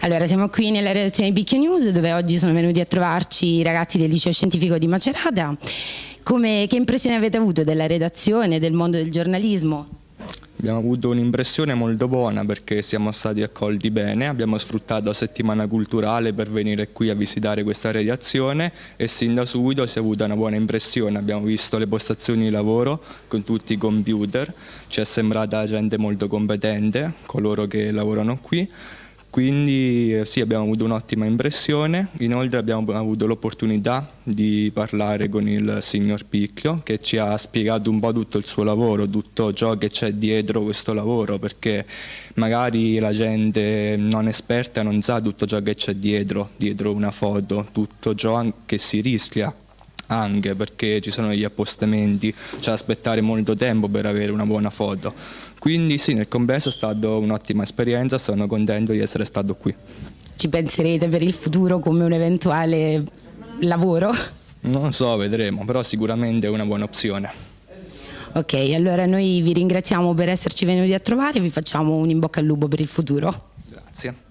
Allora, siamo qui nella redazione di Picchio News dove oggi sono venuti a trovarci i ragazzi del liceo scientifico di Macerata. Come, che impressione avete avuto della redazione, del mondo del giornalismo? Abbiamo avuto un'impressione molto buona perché siamo stati accolti bene, abbiamo sfruttato la settimana culturale per venire qui a visitare questa redazione e sin da subito si è avuta una buona impressione, abbiamo visto le postazioni di lavoro con tutti i computer, ci è sembrata gente molto competente, coloro che lavorano qui quindi eh, sì, abbiamo avuto un'ottima impressione, inoltre abbiamo avuto l'opportunità di parlare con il signor Picchio che ci ha spiegato un po' tutto il suo lavoro, tutto ciò che c'è dietro questo lavoro, perché magari la gente non esperta non sa tutto ciò che c'è dietro, dietro una foto, tutto ciò che si rischia anche perché ci sono gli appostamenti, c'è cioè da aspettare molto tempo per avere una buona foto. Quindi sì, nel complesso è stata un'ottima esperienza, sono contento di essere stato qui. Ci penserete per il futuro come un eventuale lavoro? Non so, vedremo, però sicuramente è una buona opzione. Ok, allora noi vi ringraziamo per esserci venuti a trovare e vi facciamo un in bocca al lupo per il futuro. Grazie.